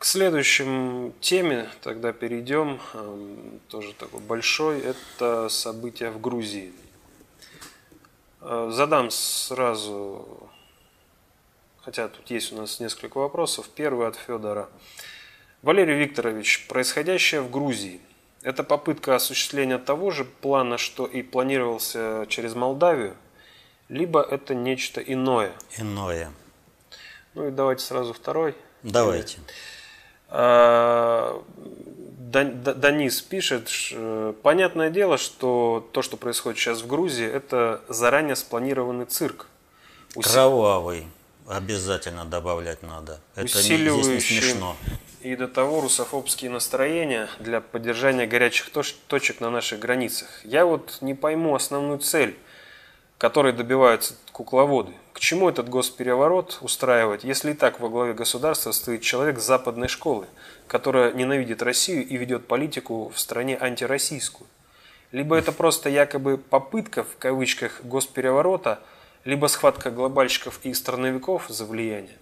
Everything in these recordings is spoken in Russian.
К следующему теме тогда перейдем, эм, тоже такой большой, это события в Грузии. Э, задам сразу, хотя тут есть у нас несколько вопросов. Первый от Федора. Валерий Викторович, происходящее в Грузии – это попытка осуществления того же плана, что и планировался через Молдавию, либо это нечто иное? Иное. Ну и давайте сразу второй. Давайте. Или... А, Данис пишет, понятное дело, что то, что происходит сейчас в Грузии, это заранее спланированный цирк. Усил... Кровавый обязательно добавлять надо. Это не, не смешно. И до того русофобские настроения для поддержания горячих точек на наших границах. Я вот не пойму основную цель, которой добиваются кукловоды. К чему этот госпереворот устраивать, если и так во главе государства стоит человек западной школы, которая ненавидит Россию и ведет политику в стране антироссийскую? Либо это просто якобы попытка, в кавычках, госпереворота, либо схватка глобальщиков и страновиков за влияние?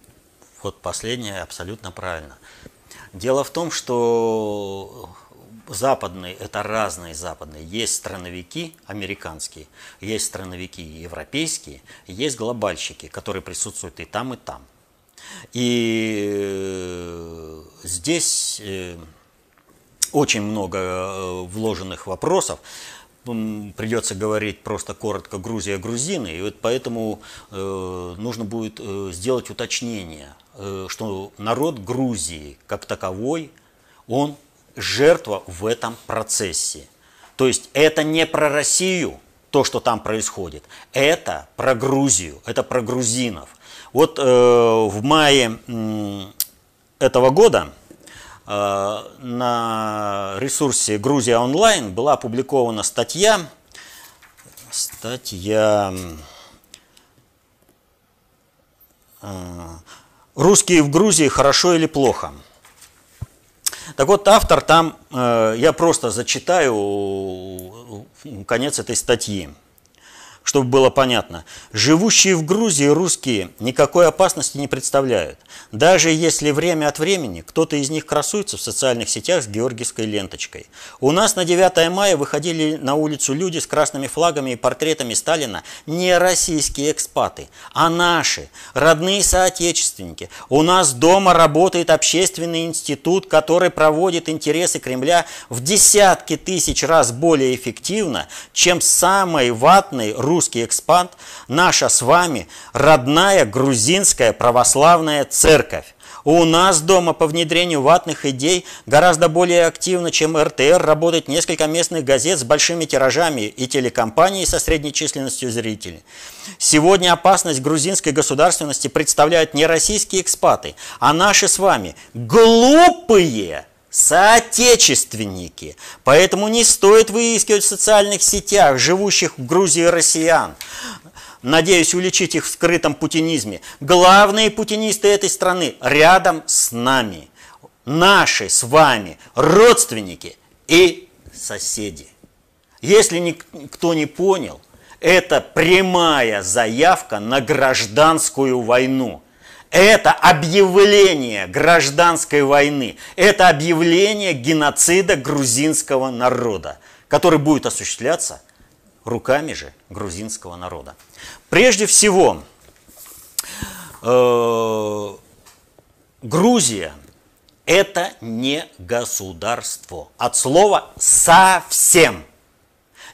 Вот последнее абсолютно правильно. Дело в том, что западные, это разные западные. Есть страновики американские, есть страновики европейские, есть глобальщики, которые присутствуют и там, и там. И э, здесь э, очень много э, вложенных вопросов. Придется говорить просто коротко Грузия, грузины. И вот поэтому нужно будет сделать уточнение, что народ Грузии как таковой, он жертва в этом процессе. То есть это не про Россию, то, что там происходит, это про Грузию, это про грузинов. Вот э, в мае э, этого года э, на ресурсе Грузия онлайн была опубликована статья, статья э, «Русские в Грузии хорошо или плохо?» Так вот, автор там, э, я просто зачитаю э, конец этой статьи чтобы было понятно. Живущие в Грузии русские никакой опасности не представляют. Даже если время от времени кто-то из них красуется в социальных сетях с георгиевской ленточкой. У нас на 9 мая выходили на улицу люди с красными флагами и портретами Сталина не российские экспаты, а наши, родные соотечественники. У нас дома работает общественный институт, который проводит интересы Кремля в десятки тысяч раз более эффективно, чем самые ватные русские русский экспант, наша с вами родная грузинская православная церковь. У нас дома по внедрению ватных идей гораздо более активно, чем РТР, работает несколько местных газет с большими тиражами и телекомпаний со средней численностью зрителей. Сегодня опасность грузинской государственности представляют не российские экспаты, а наши с вами глупые соотечественники. Поэтому не стоит выискивать в социальных сетях живущих в Грузии россиян. Надеюсь, уличить их в скрытом путинизме. Главные путинисты этой страны рядом с нами. Наши с вами родственники и соседи. Если никто не понял, это прямая заявка на гражданскую войну – это объявление гражданской войны, это объявление геноцида грузинского народа, который будет осуществляться руками же грузинского народа. Прежде всего, э, Грузия – это не государство, от слова «совсем».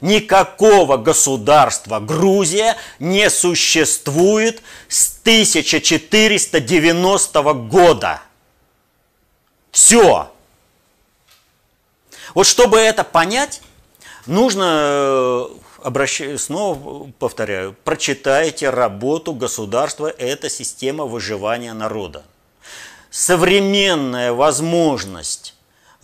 Никакого государства Грузия не существует с 1490 года. Все. Вот чтобы это понять, нужно, э, обращаю, снова повторяю, прочитайте работу государства «Это система выживания народа». Современная возможность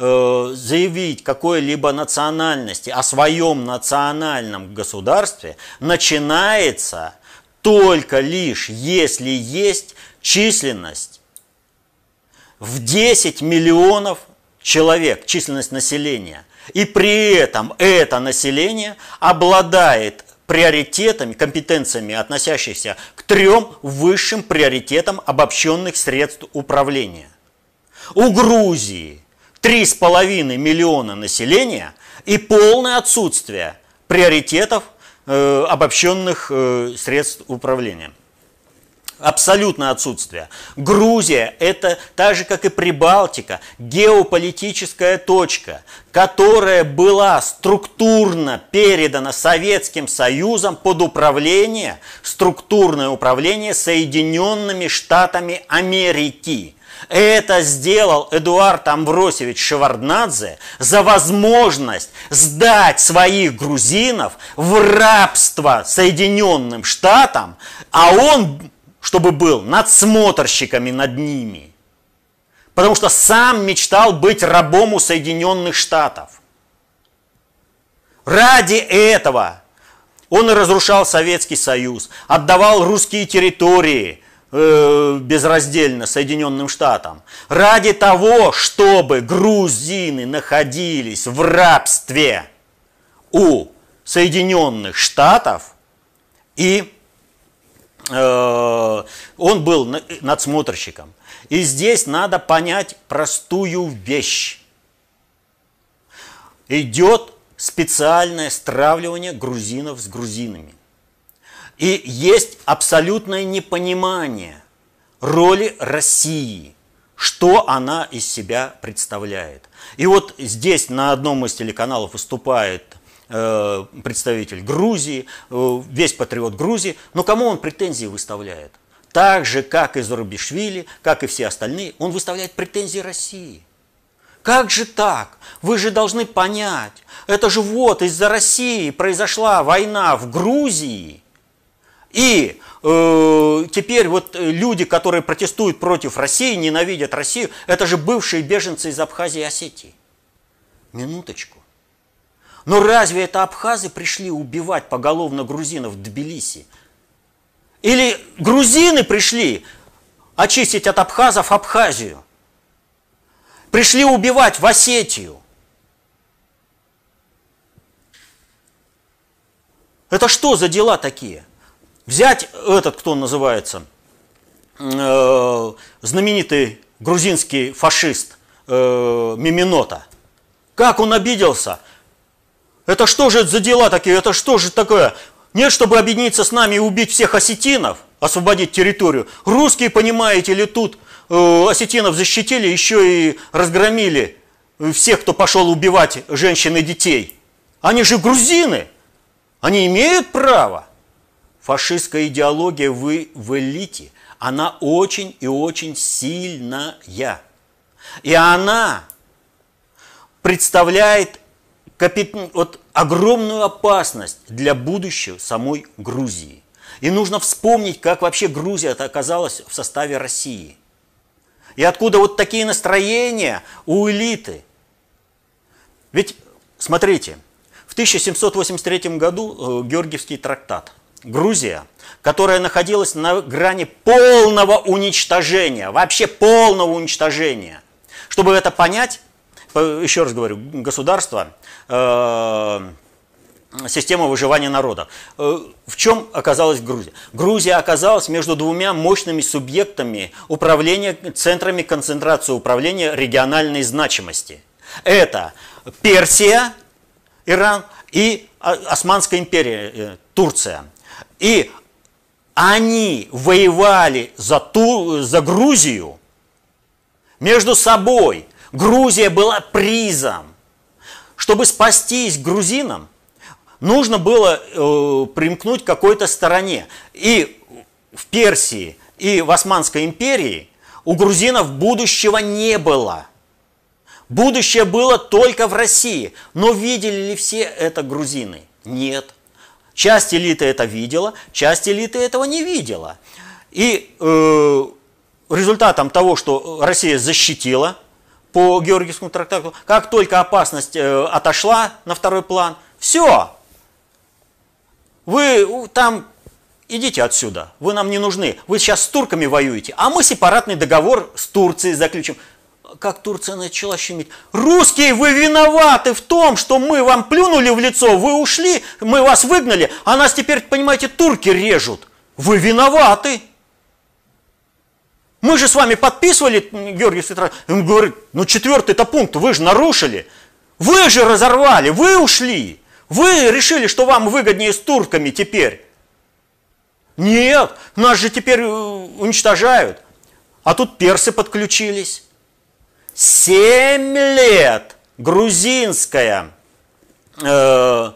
Э, заявить какой-либо национальности о своем национальном государстве начинается только лишь если есть численность в 10 миллионов человек, численность населения. И при этом это население обладает приоритетами, компетенциями, относящихся к трем высшим приоритетам обобщенных средств управления. У Грузии 3,5 миллиона населения и полное отсутствие приоритетов э, обобщенных э, средств управления. Абсолютное отсутствие. Грузия – это так же, как и Прибалтика, геополитическая точка, которая была структурно передана Советским Союзом под управление, структурное управление Соединенными Штатами Америки – это сделал Эдуард Амвросевич Шеварднадзе за возможность сдать своих грузинов в рабство Соединенным Штатам, а он, чтобы был, надсмотрщиками над ними. Потому что сам мечтал быть рабом у Соединенных Штатов. Ради этого он и разрушал Советский Союз, отдавал русские территории – э, безраздельно Соединенным Штатам, ради того, чтобы грузины находились в рабстве у Соединенных Штатов, и э, он был надсмотрщиком. И здесь надо понять простую вещь. Идет специальное стравливание грузинов с грузинами. И есть абсолютное непонимание роли России, что она из себя представляет. И вот здесь на одном из телеканалов выступает э, представитель Грузии, э, весь патриот Грузии, но кому он претензии выставляет? Так же, как и Зарубишвили, как и все остальные, он выставляет претензии России. Как же так? Вы же должны понять, это же вот из-за России произошла война в Грузии – и э, теперь вот э, люди, которые протестуют против России, ненавидят Россию, это же бывшие беженцы из Абхазии и Осетии. Минуточку. Но разве это абхазы пришли убивать поголовно грузинов в Тбилиси? Или грузины пришли очистить от абхазов Абхазию? Пришли убивать в Осетию? Это что за дела такие? Взять этот, кто он называется, э, знаменитый грузинский фашист э, Миминота. Как он обиделся? Это что же за дела такие? Это что же такое? Нет, чтобы объединиться с нами и убить всех осетинов, освободить территорию. Русские, понимаете ли, тут э, осетинов защитили, еще и разгромили э, всех, кто пошел убивать женщин и детей. Они же грузины, они имеют право фашистская идеология вы, в элите, она очень и очень сильная. И она представляет капитан, вот, огромную опасность для будущего самой Грузии. И нужно вспомнить, как вообще Грузия оказалась в составе России. И откуда вот такие настроения у элиты. Ведь, смотрите, в 1783 году э, Георгиевский трактат – Грузия, которая находилась на грани полного уничтожения, вообще полного уничтожения. Чтобы это понять, еще раз говорю, государство, э, система выживания народа. Э, в чем оказалась Грузия? Грузия оказалась между двумя мощными субъектами управления, центрами концентрации управления региональной значимости. Это Персия, Иран и Османская империя, э, Турция. И они воевали за, ту, за Грузию между собой. Грузия была призом. Чтобы спастись грузинам, нужно было э, примкнуть к какой-то стороне. И в Персии, и в Османской империи у грузинов будущего не было. Будущее было только в России. Но видели ли все это грузины? Нет. Часть элиты это видела, часть элиты этого не видела. И э, результатом того, что Россия защитила по Георгиевскому трактату, как только опасность э, отошла на второй план, все, вы там идите отсюда, вы нам не нужны, вы сейчас с турками воюете, а мы сепаратный договор с Турцией заключим как Турция начала щемить. Русские, вы виноваты в том, что мы вам плюнули в лицо, вы ушли, мы вас выгнали, а нас теперь, понимаете, турки режут. Вы виноваты. Мы же с вами подписывали, Георгий Светрович, он говорит, ну четвертый-то пункт вы же нарушили. Вы же разорвали, вы ушли. Вы решили, что вам выгоднее с турками теперь. Нет, нас же теперь э, уничтожают. А тут персы подключились. Семь лет грузинская э,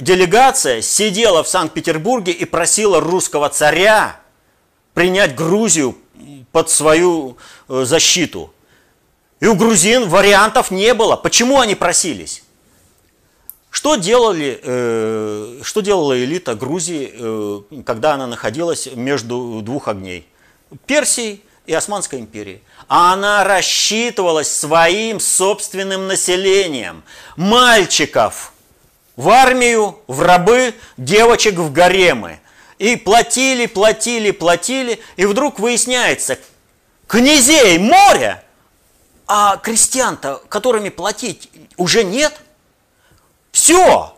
делегация сидела в Санкт-Петербурге и просила русского царя принять Грузию под свою э, защиту. И у грузин вариантов не было. Почему они просились? Что, делали, э, что делала элита Грузии, э, когда она находилась между двух огней? Персией и Османской империи. А она рассчитывалась своим собственным населением. Мальчиков в армию, в рабы, девочек в гаремы. И платили, платили, платили, и вдруг выясняется, князей море, а крестьян-то, которыми платить, уже нет. Все,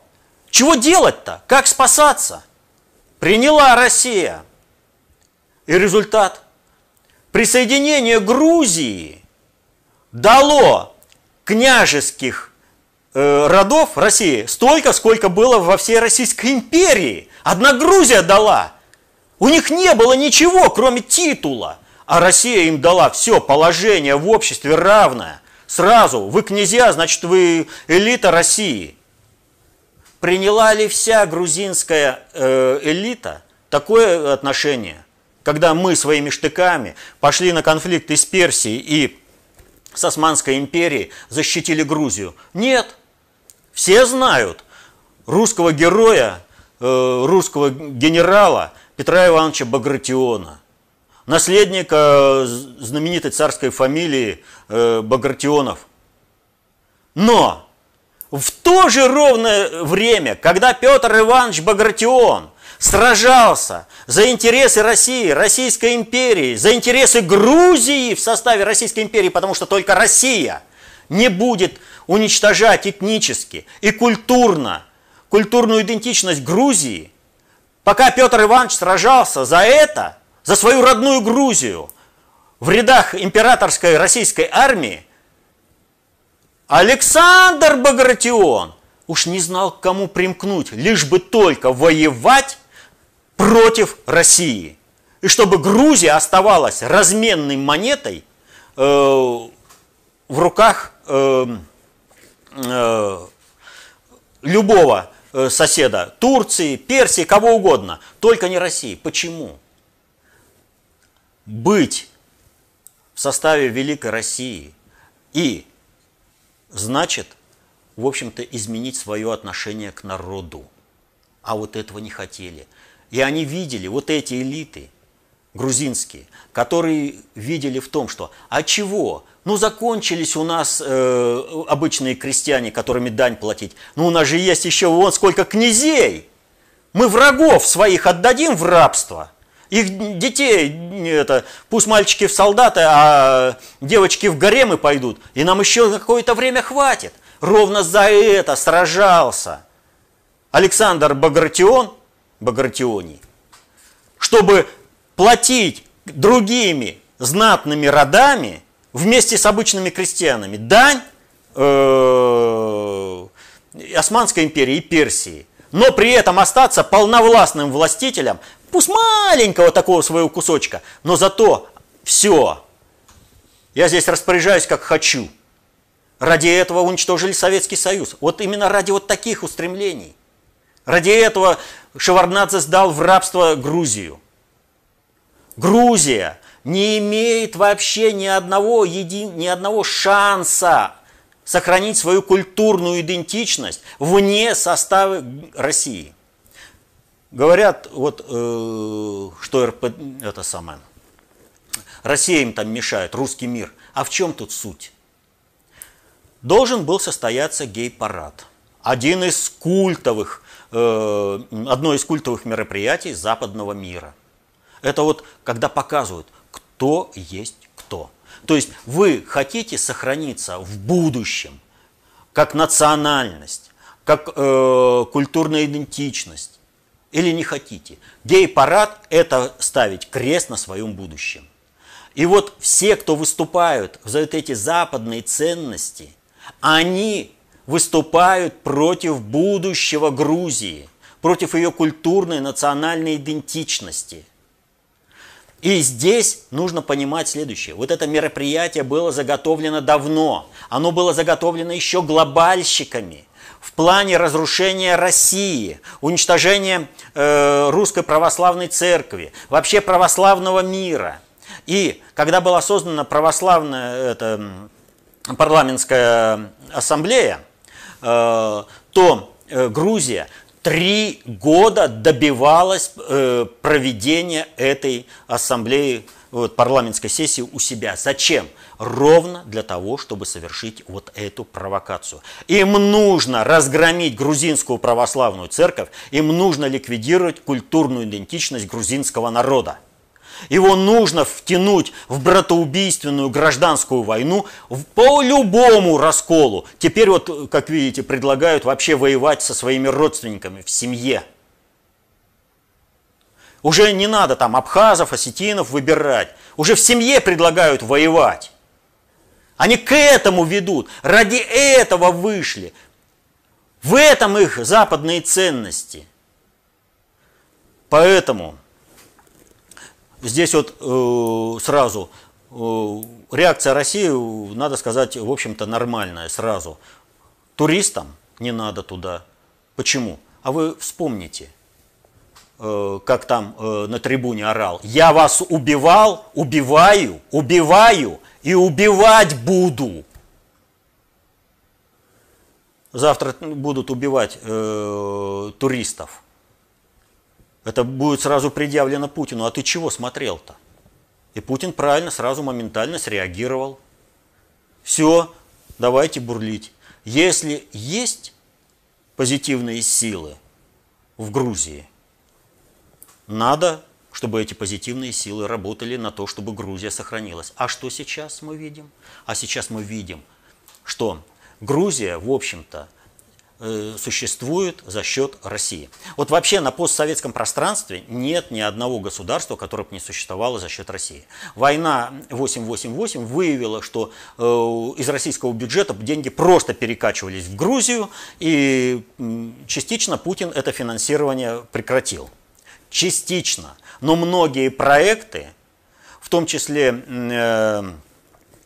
чего делать-то? Как спасаться? Приняла Россия. И результат – присоединение Грузии дало княжеских э, родов России столько, сколько было во всей Российской империи. Одна Грузия дала. У них не было ничего, кроме титула. А Россия им дала все, положение в обществе равное. Сразу, вы князья, значит вы элита России. Приняла ли вся грузинская э, элита такое отношение? когда мы своими штыками пошли на конфликт из Персии и с Османской империей защитили Грузию. Нет, все знают русского героя, э, русского генерала Петра Ивановича Багратиона, наследника э, знаменитой царской фамилии э, Багратионов. Но в то же ровное время, когда Петр Иванович Багратион – сражался за интересы России, Российской империи, за интересы Грузии в составе Российской империи, потому что только Россия не будет уничтожать этнически и культурно, культурную идентичность Грузии, пока Петр Иванович сражался за это, за свою родную Грузию, в рядах императорской российской армии, Александр Багратион уж не знал, к кому примкнуть, лишь бы только воевать против России. И чтобы Грузия оставалась разменной монетой э, в руках э, э, любого э, соседа, Турции, Персии, кого угодно, только не России. Почему? Быть в составе Великой России и значит в общем-то, изменить свое отношение к народу. А вот этого не хотели. И они видели, вот эти элиты грузинские, которые видели в том, что «а чего? Ну, закончились у нас э, обычные крестьяне, которыми дань платить. Ну, у нас же есть еще вон сколько князей! Мы врагов своих отдадим в рабство!» Их детей, это, пусть мальчики в солдаты, а девочки в гаремы пойдут, и нам еще какое-то время хватит ровно за это сражался Александр Багратион, Багратионий, чтобы платить другими знатными родами вместе с обычными крестьянами дань э, Османской империи и Персии, но при этом остаться полновластным властителем, пусть маленького такого своего кусочка, но зато все. Я здесь распоряжаюсь как хочу – Ради этого уничтожили Советский Союз. Вот именно ради вот таких устремлений. Ради этого Шеварднадзе сдал в рабство Грузию. Грузия не имеет вообще ни одного, еди... ни одного шанса сохранить свою культурную идентичность вне состава России. Говорят, вот, э, что РП, это самое, Россия им там мешает, русский мир. А в чем тут суть? должен был состояться гей-парад. Один из культовых, э, одно из культовых мероприятий западного мира. Это вот когда показывают, кто есть кто. То есть вы хотите сохраниться в будущем как национальность, как э, культурная идентичность или не хотите. Гей-парад – это ставить крест на своем будущем. И вот все, кто выступают за вот эти западные ценности – они выступают против будущего Грузии, против ее культурной национальной идентичности. И здесь нужно понимать следующее. Вот это мероприятие было заготовлено давно. Оно было заготовлено еще глобальщиками в плане разрушения России, уничтожения э, русской православной церкви, вообще православного мира. И когда была создана православная э, это, парламентская ассамблея, э, то э, Грузия три года добивалась э, проведения этой ассамблеи вот, парламентской сессии у себя. Зачем? Ровно для того, чтобы совершить вот эту провокацию. Им нужно разгромить грузинскую православную церковь, им нужно ликвидировать культурную идентичность грузинского народа. Его нужно втянуть в братоубийственную гражданскую войну по любому расколу. Теперь вот, как видите, предлагают вообще воевать со своими родственниками в семье. Уже не надо там абхазов, осетинов выбирать. Уже в семье предлагают воевать. Они к этому ведут, ради этого вышли. В этом их западные ценности. Поэтому здесь вот э, сразу э, реакция России, надо сказать, в общем-то нормальная сразу. Туристам не надо туда. Почему? А вы вспомните, э, как там э, на трибуне орал. Я вас убивал, убиваю, убиваю и убивать буду. Завтра будут убивать э, туристов. Это будет сразу предъявлено Путину. А ты чего смотрел-то? И Путин правильно, сразу моментально среагировал. Все, давайте бурлить. Если есть позитивные силы в Грузии, надо, чтобы эти позитивные силы работали на то, чтобы Грузия сохранилась. А что сейчас мы видим? А сейчас мы видим, что Грузия, в общем-то, Э, существует за счет России. Вот вообще на постсоветском пространстве нет ни одного государства, которое бы не существовало за счет России. Война 888 выявила, что э, из российского бюджета деньги просто перекачивались в Грузию, и частично Путин это финансирование прекратил. Частично. Но многие проекты, в том числе э,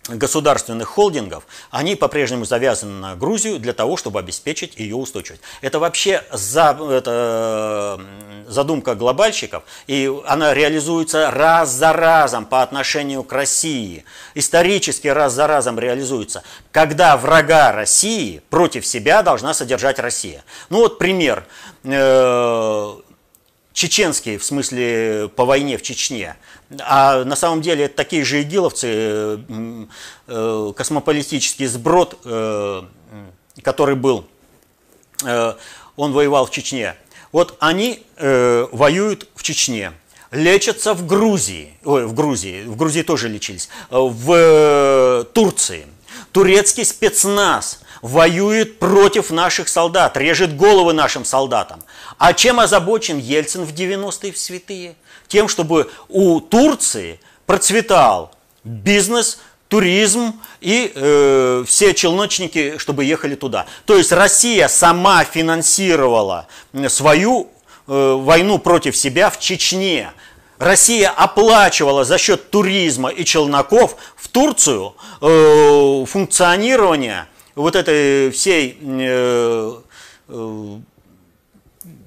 государственных холдингов, они по-прежнему завязаны на Грузию для того, чтобы обеспечить ее устойчивость. Это вообще за, это, задумка глобальщиков, и она реализуется раз за разом по отношению к России. Исторически раз за разом реализуется, когда врага России против себя должна содержать Россия. Ну вот пример. Э, чеченские, в смысле по войне в Чечне. А на самом деле это такие же игиловцы, э, э, космополитический сброд, э, который был, он воевал в Чечне. Вот они воюют в Чечне, лечатся в Грузии, ой, в Грузии, в Грузии тоже лечились, в Турции. Турецкий спецназ – воюет против наших солдат, режет головы нашим солдатам. А чем озабочен Ельцин в 90-е в святые? Тем, чтобы у Турции процветал бизнес, туризм и э, все челночники, чтобы ехали туда. То есть Россия сама финансировала свою э, войну против себя в Чечне. Россия оплачивала за счет туризма и челноков в Турцию э, функционирование вот этой всей, э, э,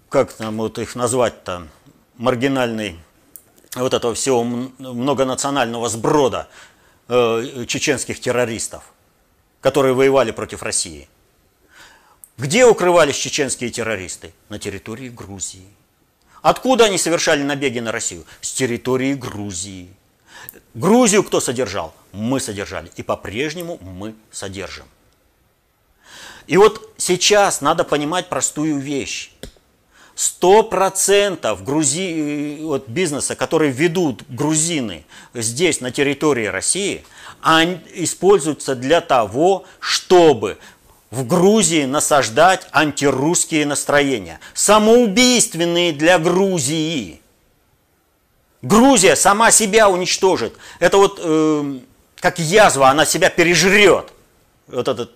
как там вот их назвать-то, маргинальной, вот этого всего многонационального сброда э, чеченских террористов, которые воевали против России. Где укрывались чеченские террористы? На территории Грузии. Откуда они совершали набеги на Россию? С территории Грузии. Грузию кто содержал? Мы содержали. И по-прежнему мы содержим. И вот сейчас надо понимать простую вещь. 100% грузи... Э, вот бизнеса, которые ведут грузины здесь, на территории России, они используются для того, чтобы в Грузии насаждать антирусские настроения. Самоубийственные для Грузии. Грузия сама себя уничтожит. Это вот э, как язва, она себя пережрет. Вот этот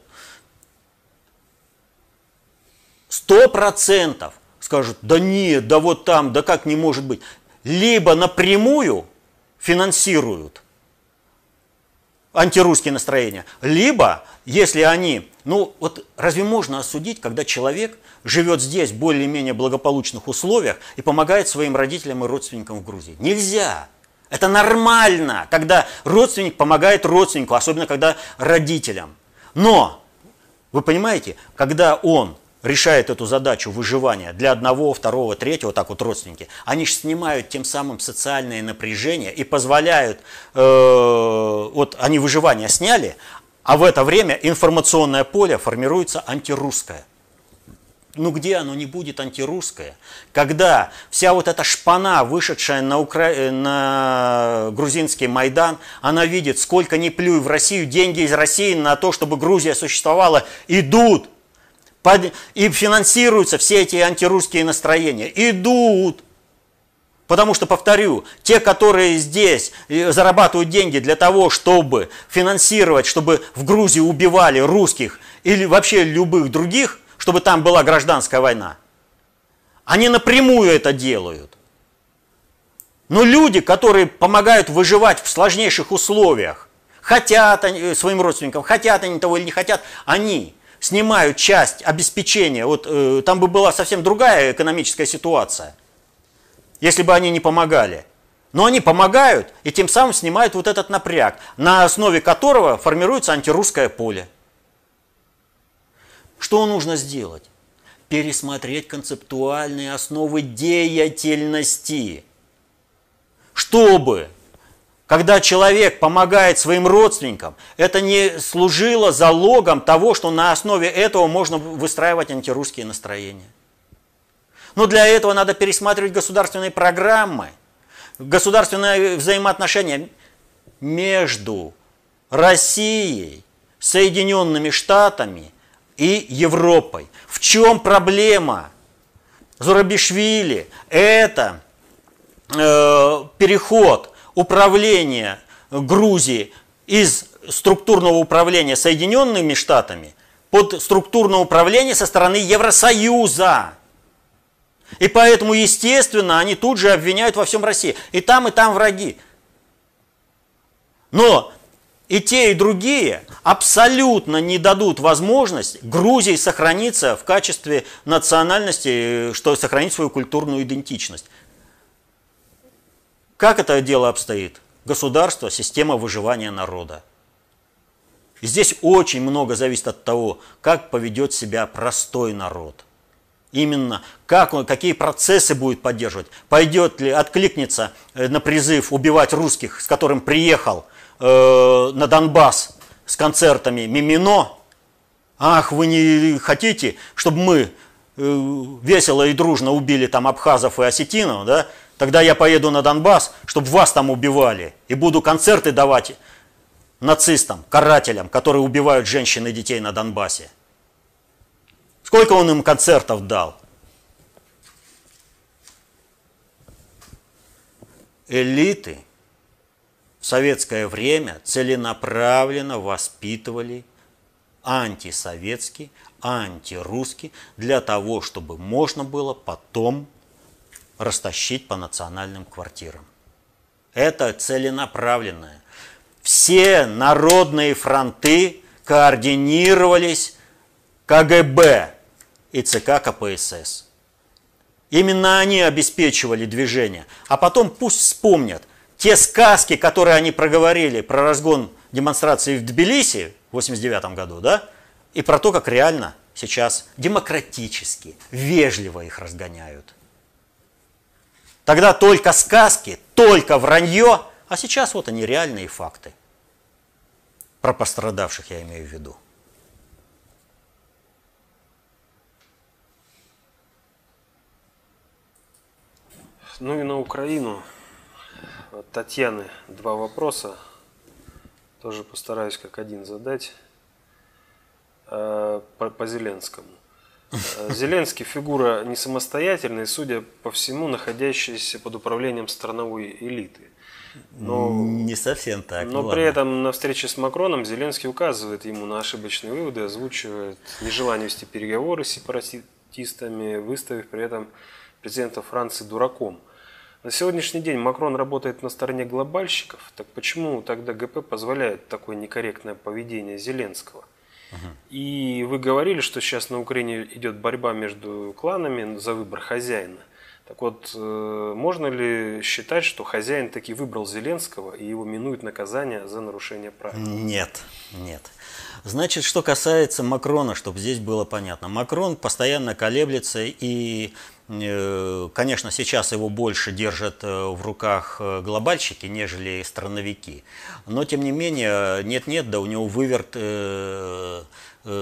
Сто процентов скажут, да нет, да вот там, да как не может быть. Либо напрямую финансируют антирусские настроения, либо, если они, ну вот разве можно осудить, когда человек живет здесь в более-менее благополучных условиях и помогает своим родителям и родственникам в Грузии? Нельзя. Это нормально, когда родственник помогает родственнику, особенно когда родителям. Но, вы понимаете, когда он решает эту задачу выживания для одного, второго, третьего, так вот родственники, они же снимают тем самым социальное напряжение и позволяют, э, вот они выживание сняли, а в это время информационное поле формируется антирусское. Ну где оно не будет антирусское? Когда вся вот эта шпана, вышедшая на, Укра... Э, на грузинский Майдан, она видит, сколько не плюй в Россию, деньги из России на то, чтобы Грузия существовала, идут и финансируются все эти антирусские настроения. Идут. Потому что, повторю, те, которые здесь э, зарабатывают деньги для того, чтобы финансировать, чтобы в Грузии убивали русских или вообще любых других, чтобы там была гражданская война, они напрямую это делают. Но люди, которые помогают выживать в сложнейших условиях, хотят они, э, своим родственникам, хотят они того или не хотят, они снимают часть обеспечения, вот э, там бы была совсем другая экономическая ситуация, если бы они не помогали. Но они помогают и тем самым снимают вот этот напряг, на основе которого формируется антирусское поле. Что нужно сделать? Пересмотреть концептуальные основы деятельности, чтобы когда человек помогает своим родственникам, это не служило залогом того, что на основе этого можно выстраивать антирусские настроения. Но для этого надо пересматривать государственные программы, государственные взаимоотношения между Россией, Соединенными Штатами и Европой. В чем проблема Зурабишвили? Это э, переход управление Грузии из структурного управления Соединенными Штатами под структурное управление со стороны Евросоюза. И поэтому, естественно, они тут же обвиняют во всем России. И там, и там враги. Но и те, и другие абсолютно не дадут возможность Грузии сохраниться в качестве национальности, э, что сохранить свою культурную идентичность. Как это дело обстоит? Государство – система выживания народа. И здесь очень много зависит от того, как поведет себя простой народ. Именно как он, какие процессы будет поддерживать, пойдет ли, откликнется э, на призыв убивать русских, с которым приехал э, на Донбасс с концертами Мимино. Ах, вы не хотите, чтобы мы э, весело и дружно убили там абхазов и осетинов, да? Тогда я поеду на Донбасс, чтобы вас там убивали. И буду концерты давать нацистам, карателям, которые убивают женщин и детей на Донбассе. Сколько он им концертов дал? Элиты в советское время целенаправленно воспитывали антисоветский, антирусский, для того, чтобы можно было потом растащить по национальным квартирам. Это целенаправленное. Все народные фронты координировались КГБ и ЦК КПСС. Именно они обеспечивали движение. А потом пусть вспомнят, те сказки, которые они проговорили про разгон демонстрации в Тбилиси в 89 году, да, и про то, как реально сейчас демократически, вежливо их разгоняют. Тогда только сказки, только вранье, а сейчас вот они реальные факты. Про пострадавших я имею в виду. Ну и на Украину. От Татьяны два вопроса. Тоже постараюсь как один задать э, по, по Зеленскому. Э, Зеленский фигура не самостоятельная, судя по всему, находящаяся под управлением страновой элиты. Но, не совсем так. Но ну, при ладно. этом на встрече с Макроном Зеленский указывает ему на ошибочные выводы, озвучивает нежелание вести переговоры с сепаратистами, выставив при этом президента Франции дураком. На сегодняшний день Макрон работает на стороне глобальщиков, так почему тогда ГП позволяет такое некорректное поведение Зеленского? И вы говорили, что сейчас на Украине идет борьба между кланами за выбор хозяина. Так вот, э, можно ли считать, что хозяин таки выбрал Зеленского и его минует наказание за нарушение прав? Нет, нет. Значит, что касается Макрона, чтобы здесь было понятно. Макрон постоянно колеблется и Э, конечно, сейчас его больше держат э, в руках э, глобальщики, нежели страновики. Но, тем не менее, нет-нет, да у него выверт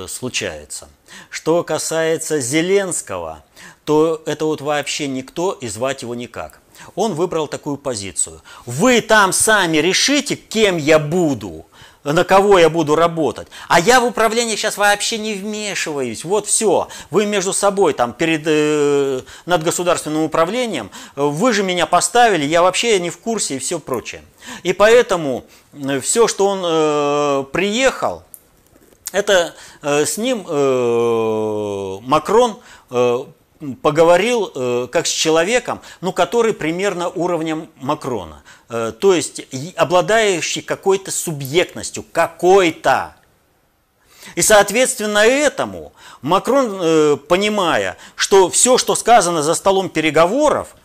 случается. Что касается Зеленского, то это вот вообще никто и звать его никак. Он выбрал такую позицию. Вы там сами решите, кем я буду на кого я буду работать. А я в управлении сейчас вообще не вмешиваюсь. Вот все. Вы между собой там перед э, над государственным управлением, э, вы же меня поставили, я вообще не в курсе и все прочее. И поэтому э, все, что он э, приехал, это э, с ним э, Макрон э, поговорил э, как с человеком, ну, который примерно уровнем Макрона, э, то есть обладающий какой-то субъектностью, какой-то. И, соответственно, этому Макрон, э, понимая, что все, что сказано за столом переговоров,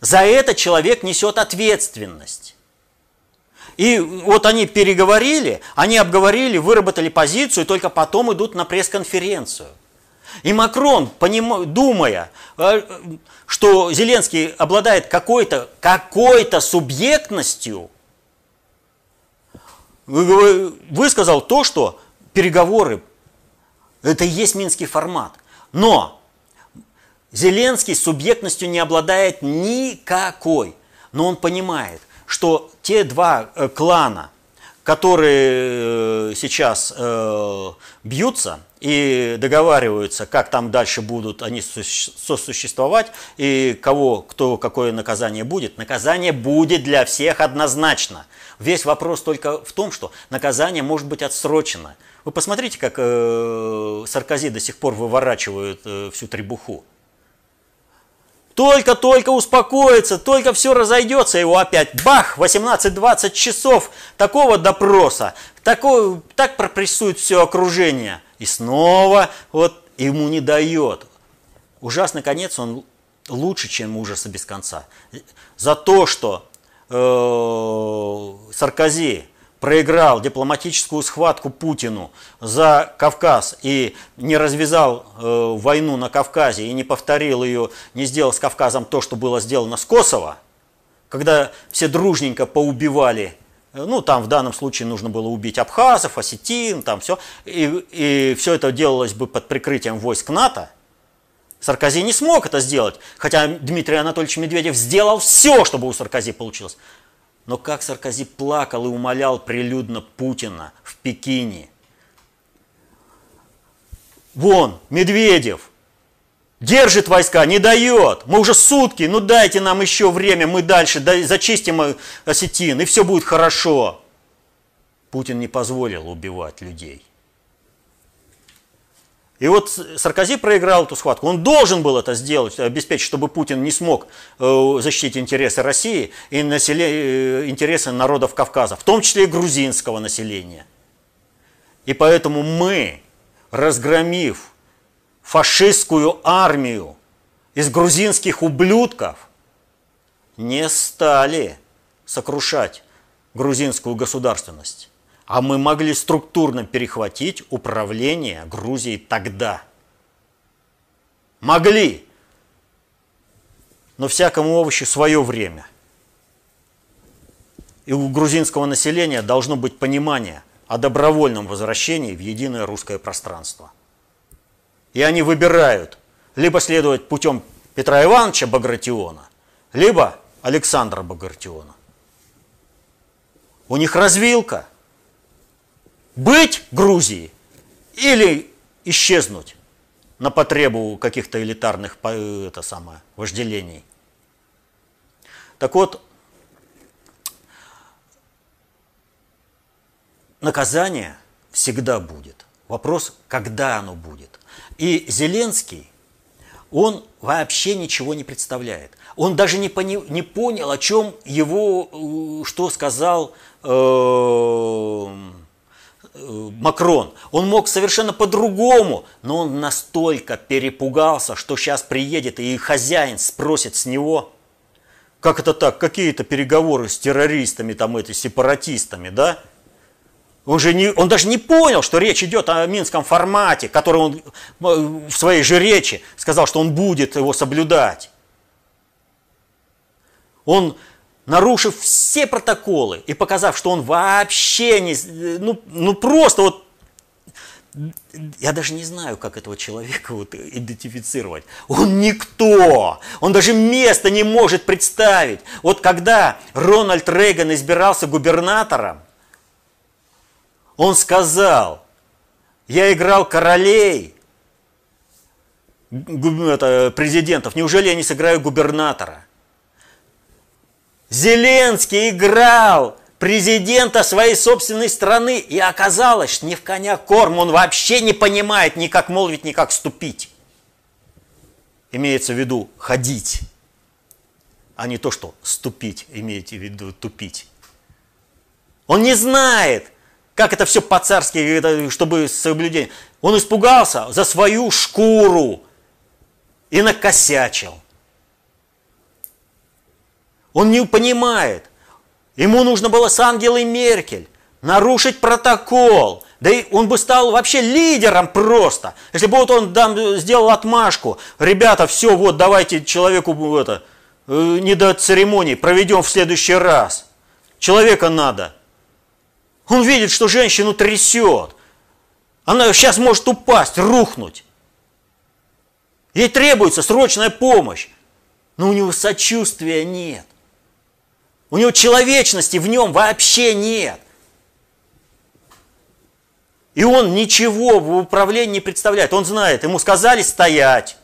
за это человек несет ответственность. И вот они переговорили, они обговорили, выработали позицию, и только потом идут на пресс-конференцию. И Макрон, поним... думая, э, что Зеленский обладает какой-то какой субъектностью, высказал то, что переговоры – это и есть минский формат. Но Зеленский субъектностью не обладает никакой. Но он понимает, что те два э, клана, которые э, сейчас бьются – и договариваются, как там дальше будут они сосуществовать и кого, кто, какое наказание будет. Наказание будет для всех однозначно. Весь вопрос только в том, что наказание может быть отсрочено. Вы посмотрите, как э, Саркози до сих пор выворачивают э, всю требуху. Только-только успокоится, только все разойдется, его опять бах, 18-20 часов такого допроса, такой, так пропрессует все окружение. И снова вот ему не дает. Ужасный конец, он лучше, чем ужасы без конца. За то, что э, Саркози проиграл дипломатическую схватку Путину за Кавказ и не развязал э, войну на Кавказе и не повторил ее, не сделал с Кавказом то, что было сделано с Косово, когда все дружненько поубивали э, ну, там в данном случае нужно было убить абхазов, осетин, там все. И, и все это делалось бы под прикрытием войск НАТО. Саркози не смог это сделать, хотя Дмитрий Анатольевич Медведев сделал все, чтобы у Саркози получилось. Но как Саркози плакал и умолял прилюдно Путина в Пекине. Вон, Медведев, держит войска, не дает. Мы уже сутки, ну дайте нам еще время, мы дальше зачистим э, осетин, и все будет хорошо. Путин не позволил убивать людей. И вот Саркози проиграл эту схватку. Он должен был это сделать, обеспечить, чтобы Путин не смог э, защитить интересы России и населе... Э, интересы народов Кавказа, в том числе и грузинского населения. И поэтому мы, разгромив фашистскую армию из грузинских ублюдков, не стали сокрушать грузинскую государственность а мы могли структурно перехватить управление Грузией тогда. Могли, но всякому овощу свое время. И у грузинского населения должно быть понимание о добровольном возвращении в единое русское пространство. И они выбирают либо следовать путем Петра Ивановича Багратиона, либо Александра Багратиона. У них развилка – быть Грузией или исчезнуть на потребу каких-то элитарных это самое, вожделений. Так вот, наказание всегда будет. Вопрос, когда оно будет. И Зеленский, он вообще ничего не представляет. Он даже не, пони, не понял, о чем его, э, что сказал э, Э, Макрон. Он мог совершенно по-другому, но он настолько перепугался, что сейчас приедет и хозяин спросит с него, как это так, какие-то переговоры с террористами, там эти сепаратистами, да? Он, же не, он даже не понял, что речь идет о минском формате, который он э, в своей же речи сказал, что он будет его соблюдать. Он нарушив все протоколы и показав, что он вообще не... Ну, ну просто вот... Я даже не знаю, как этого человека вот идентифицировать. Он никто. Он даже места не может представить. Вот когда Рональд Рейган избирался губернатором, он сказал, я играл королей, это президентов, неужели я не сыграю губернатора? Зеленский играл президента своей собственной страны, и оказалось, что не в коня корм, он вообще не понимает ни как молвить, ни как ступить. Имеется в виду ходить, а не то, что ступить, имеете в виду тупить. Он не знает, как это все по-царски, чтобы соблюдение. Он испугался за свою шкуру и накосячил. Он не понимает. Ему нужно было с Ангелой Меркель нарушить протокол. Да и он бы стал вообще лидером просто. Если бы вот он там сделал отмашку, ребята, все, вот давайте человеку это, э, не до церемонии, проведем в следующий раз. Человека надо. Он видит, что женщину трясет. Она сейчас может упасть, рухнуть. Ей требуется срочная помощь. Но у него сочувствия нет. У него человечности в нем вообще нет. И он ничего в управлении не представляет. Он знает, ему сказали стоять,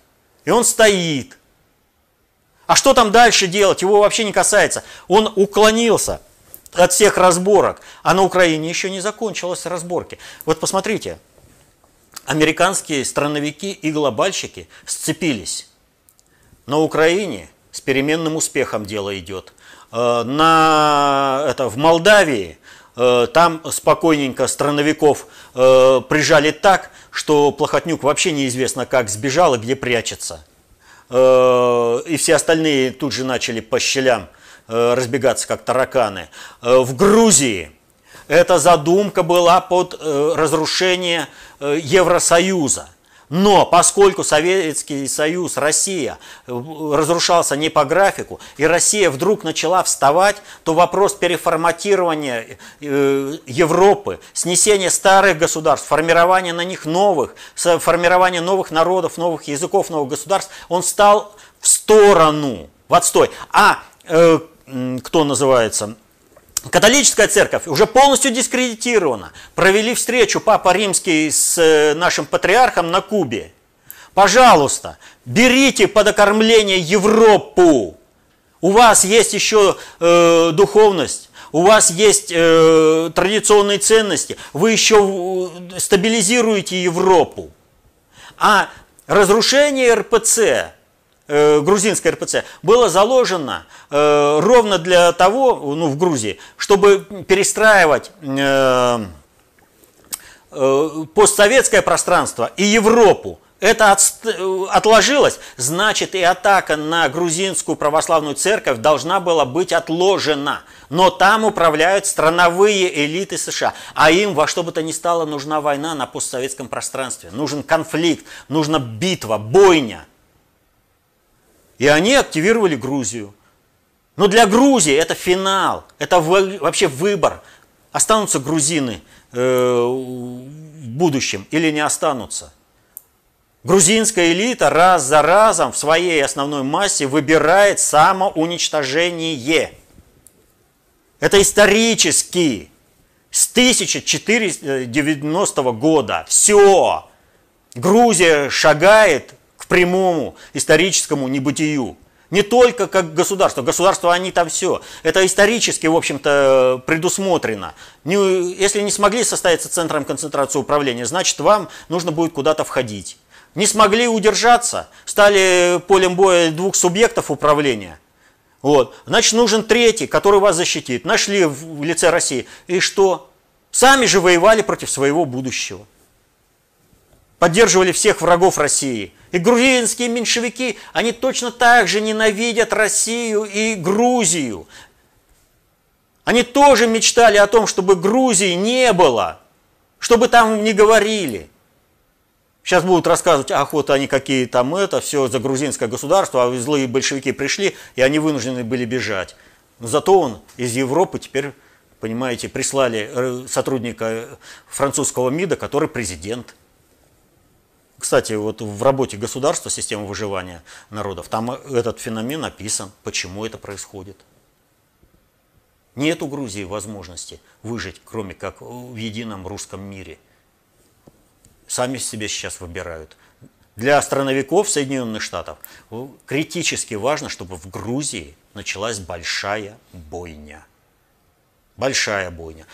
и он стоит. А что там дальше делать, его вообще не касается. Он уклонился от всех разборок, а на Украине еще не закончилась разборки. Вот посмотрите, американские страновики и глобальщики сцепились. На Украине с переменным успехом дело идет – Э, на, это, в Молдавии э, там спокойненько страновиков э, прижали так, что Плохотнюк вообще неизвестно как сбежал и где прячется. Э, и все остальные тут же начали по щелям э, разбегаться, как тараканы. Э, в Грузии эта задумка была под разрушение Евросоюза – но поскольку Советский Союз, Россия э, разрушался не по графику, и Россия вдруг начала вставать, то вопрос переформатирования э, Европы, снесения старых государств, формирования на них новых, формирования новых народов, новых языков, новых государств, он стал в сторону, в отстой. А э, кто называется, Католическая церковь уже полностью дискредитирована. Провели встречу Папа Римский с э, нашим патриархом на Кубе. Пожалуйста, берите под окормление Европу. У вас есть еще э, духовность, у вас есть э, традиционные ценности, вы еще э, стабилизируете Европу. А разрушение РПЦ Э, грузинской РПЦ, было заложено э, ровно для того, ну, в Грузии, чтобы перестраивать э, постсоветское пространство и Европу. Это отложилось, значит и атака на грузинскую православную церковь должна была быть отложена. Но там управляют страновые элиты США, а им во что бы то ни стало нужна война на постсоветском пространстве. Нужен конфликт, нужна битва, бойня. И они активировали Грузию. Но для Грузии это финал, это вообще выбор. Останутся грузины э, в будущем или не останутся. Грузинская элита раз за разом в своей основной массе выбирает самоуничтожение. Это исторически. С 1490 года все. Грузия шагает прямому историческому небытию. Не только как государство. Государство, они там все. Это исторически, в общем-то, предусмотрено. Не, если не смогли состояться центром концентрации управления, значит, вам нужно будет куда-то входить. Не смогли удержаться, стали полем боя двух субъектов управления. Вот. Значит, нужен третий, который вас защитит. Нашли в лице России. И что? Сами же воевали против своего будущего поддерживали всех врагов России. И грузинские меньшевики, они точно так же ненавидят Россию и Грузию. Они тоже мечтали о том, чтобы Грузии не было, чтобы там не говорили. Сейчас будут рассказывать, ах, вот они какие там это, все за грузинское государство, а злые большевики пришли, и они вынуждены были бежать. Но зато он из Европы теперь, понимаете, прислали э, сотрудника э, французского МИДа, который президент. Кстати, вот в работе государства «Система выживания народов» там этот феномен описан, почему это происходит. Нет у Грузии возможности выжить, кроме как в едином русском мире. Сами себе сейчас выбирают. Для страновиков Соединенных Штатов критически важно, чтобы в Грузии началась большая бойня. Большая бойня.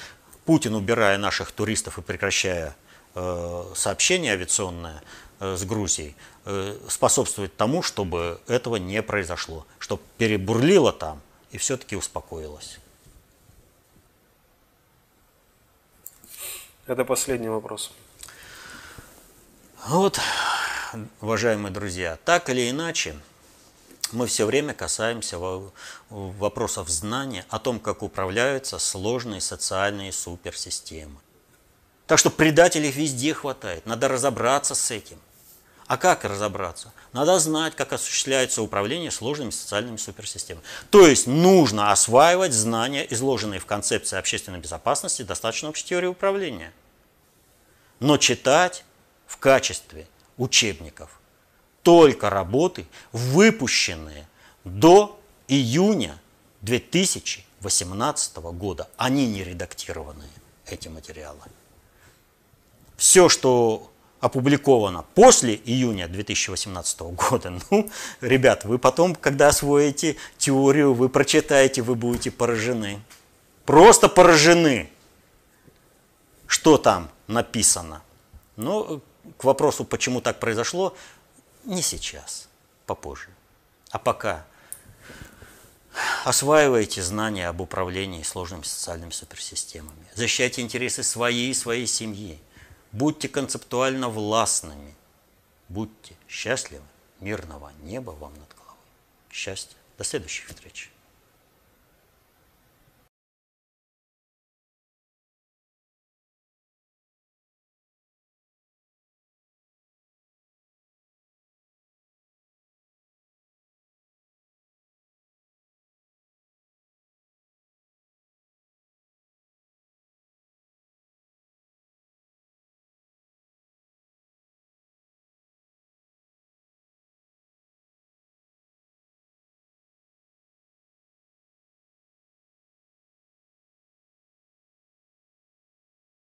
Путин, убирая наших туристов и прекращая Э, сообщение авиационное э, с Грузией э, способствует тому, чтобы этого не произошло, чтобы перебурлило там и все-таки успокоилось. Это последний вопрос. Ну вот, уважаемые друзья, так или иначе, мы все время касаемся вопросов знания о том, как управляются сложные социальные суперсистемы. Так что предателей везде хватает. Надо разобраться с этим. А как разобраться? Надо знать, как осуществляется управление сложными социальными суперсистемами. То есть нужно осваивать знания, изложенные в концепции общественной безопасности, достаточно общей теории управления. Но читать в качестве учебников только работы, выпущенные до июня 2018 года. Они не редактированные, эти материалы все, что опубликовано после июня 2018 года, ну, ребят, вы потом, когда освоите теорию, вы прочитаете, вы будете поражены. Просто поражены, что там написано. Но к вопросу, почему так произошло, не сейчас, попозже. А пока осваивайте знания об управлении сложными социальными суперсистемами, защищайте интересы своей и своей семьи – Будьте концептуально властными. Будьте счастливы. Мирного неба вам над головой. Счастья. До следующих встреч.